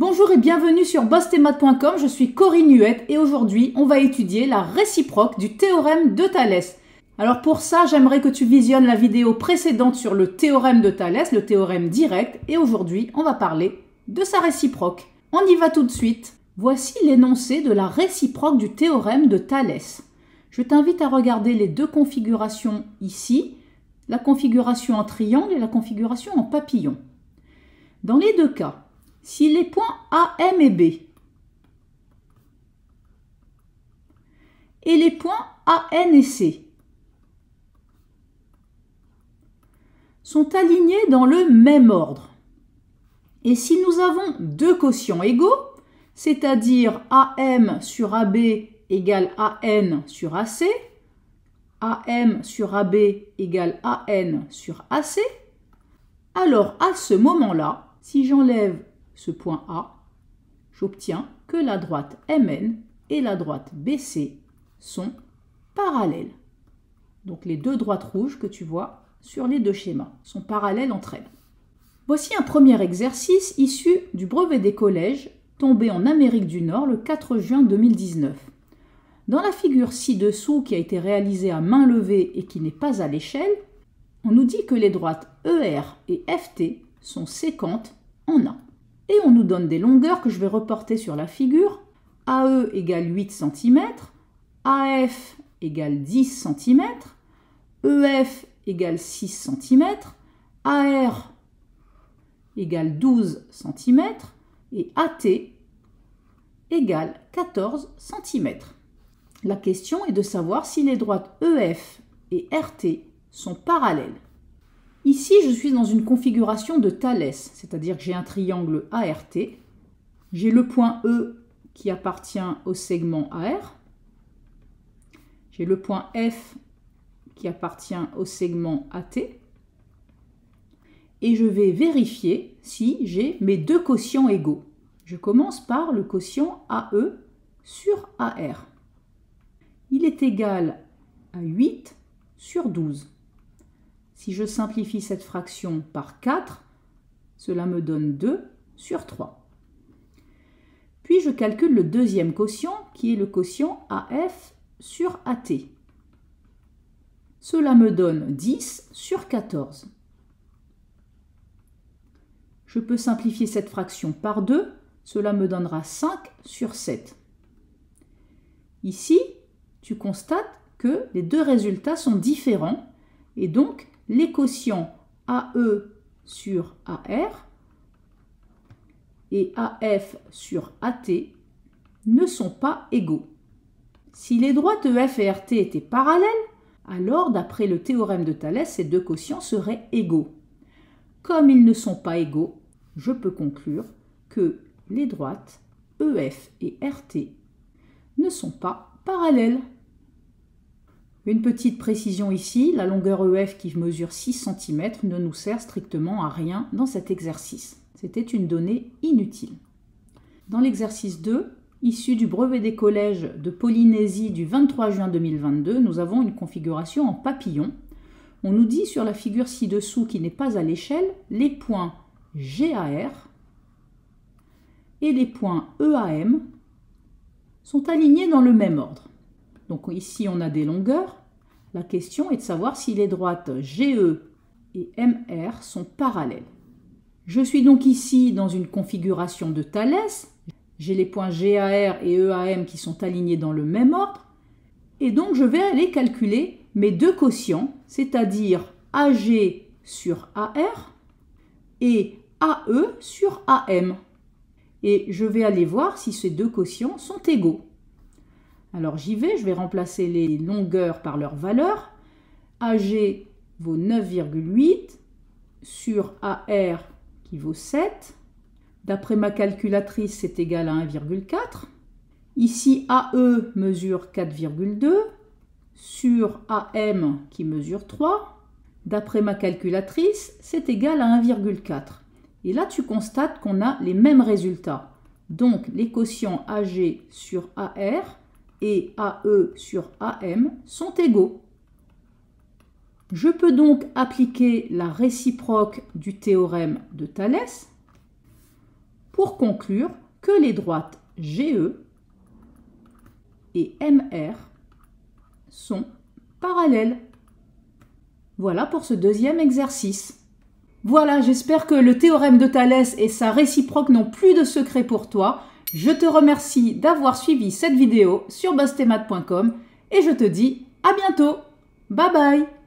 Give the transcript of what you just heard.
Bonjour et bienvenue sur bostemat.com, je suis Corinne Huette et aujourd'hui on va étudier la réciproque du théorème de Thalès. Alors pour ça, j'aimerais que tu visionnes la vidéo précédente sur le théorème de Thalès, le théorème direct, et aujourd'hui on va parler de sa réciproque. On y va tout de suite. Voici l'énoncé de la réciproque du théorème de Thalès. Je t'invite à regarder les deux configurations ici, la configuration en triangle et la configuration en papillon. Dans les deux cas, si les points A, M et B et les points A, N et C sont alignés dans le même ordre. Et si nous avons deux quotients égaux, c'est-à-dire AM sur AB égale AN sur AC, AM sur AB égale AN sur AC, alors à ce moment-là, si j'enlève ce point A, j'obtiens que la droite MN et la droite BC sont parallèles. Donc les deux droites rouges que tu vois sur les deux schémas sont parallèles entre elles. Voici un premier exercice issu du brevet des collèges tombé en Amérique du Nord le 4 juin 2019. Dans la figure ci-dessous qui a été réalisée à main levée et qui n'est pas à l'échelle, on nous dit que les droites ER et FT sont séquentes en A et on nous donne des longueurs que je vais reporter sur la figure. AE égale 8 cm, AF égale 10 cm, EF égale 6 cm, AR égale 12 cm et AT égale 14 cm. La question est de savoir si les droites EF et RT sont parallèles. Ici, je suis dans une configuration de Thalès, c'est-à-dire que j'ai un triangle ART. J'ai le point E qui appartient au segment AR. J'ai le point F qui appartient au segment AT. Et je vais vérifier si j'ai mes deux quotients égaux. Je commence par le quotient AE sur AR. Il est égal à 8 sur 12. Si je simplifie cette fraction par 4, cela me donne 2 sur 3. Puis je calcule le deuxième quotient, qui est le quotient AF sur AT. Cela me donne 10 sur 14. Je peux simplifier cette fraction par 2, cela me donnera 5 sur 7. Ici, tu constates que les deux résultats sont différents et donc les quotients AE sur AR et AF sur AT ne sont pas égaux. Si les droites EF et RT étaient parallèles, alors d'après le théorème de Thalès, ces deux quotients seraient égaux. Comme ils ne sont pas égaux, je peux conclure que les droites EF et RT ne sont pas parallèles. Une petite précision ici, la longueur EF qui mesure 6 cm ne nous sert strictement à rien dans cet exercice. C'était une donnée inutile. Dans l'exercice 2, issu du brevet des collèges de Polynésie du 23 juin 2022, nous avons une configuration en papillon. On nous dit sur la figure ci-dessous qui n'est pas à l'échelle les points GAR et les points EAM sont alignés dans le même ordre. Donc ici, on a des longueurs. La question est de savoir si les droites GE et MR sont parallèles. Je suis donc ici dans une configuration de Thalès. J'ai les points GAR et EAM qui sont alignés dans le même ordre. Et donc je vais aller calculer mes deux quotients, c'est-à-dire AG sur AR et AE sur AM. Et je vais aller voir si ces deux quotients sont égaux. Alors j'y vais, je vais remplacer les longueurs par leurs valeur. AG vaut 9,8 sur AR qui vaut 7. D'après ma calculatrice, c'est égal à 1,4. Ici, AE mesure 4,2 sur AM qui mesure 3. D'après ma calculatrice, c'est égal à 1,4. Et là, tu constates qu'on a les mêmes résultats. Donc, les quotients AG sur AR et AE sur AM sont égaux. Je peux donc appliquer la réciproque du théorème de Thalès pour conclure que les droites GE et MR sont parallèles. Voilà pour ce deuxième exercice. Voilà, j'espère que le théorème de Thalès et sa réciproque n'ont plus de secret pour toi. Je te remercie d'avoir suivi cette vidéo sur bastemat.com et je te dis à bientôt. Bye bye